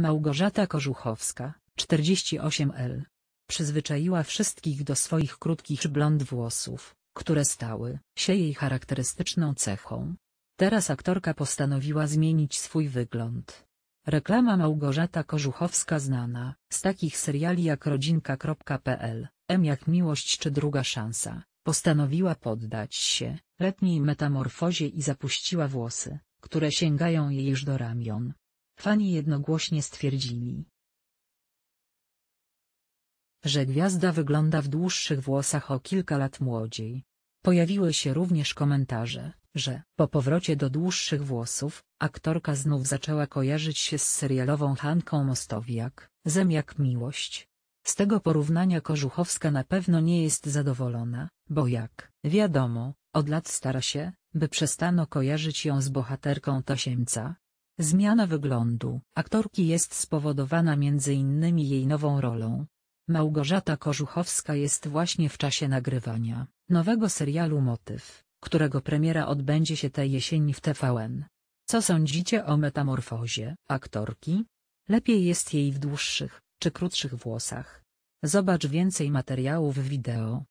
Małgorzata Korżuchowska, 48L. Przyzwyczaiła wszystkich do swoich krótkich blond włosów, które stały się jej charakterystyczną cechą. Teraz aktorka postanowiła zmienić swój wygląd. Reklama Małgorzata Korżuchowska znana, z takich seriali jak rodzinka.pl, M jak miłość czy druga szansa, postanowiła poddać się letniej metamorfozie i zapuściła włosy, które sięgają jej już do ramion. Fani jednogłośnie stwierdzili, że gwiazda wygląda w dłuższych włosach o kilka lat młodziej. Pojawiły się również komentarze, że po powrocie do dłuższych włosów, aktorka znów zaczęła kojarzyć się z serialową Hanką Mostowiak, Zem jak miłość. Z tego porównania Korzuchowska na pewno nie jest zadowolona, bo jak wiadomo, od lat stara się, by przestano kojarzyć ją z bohaterką Tasiemca, Zmiana wyglądu aktorki jest spowodowana między innymi jej nową rolą. Małgorzata Korzuchowska jest właśnie w czasie nagrywania nowego serialu Motyw, którego premiera odbędzie się tej jesieni w TVN. Co sądzicie o metamorfozie aktorki? Lepiej jest jej w dłuższych czy krótszych włosach. Zobacz więcej materiałów wideo.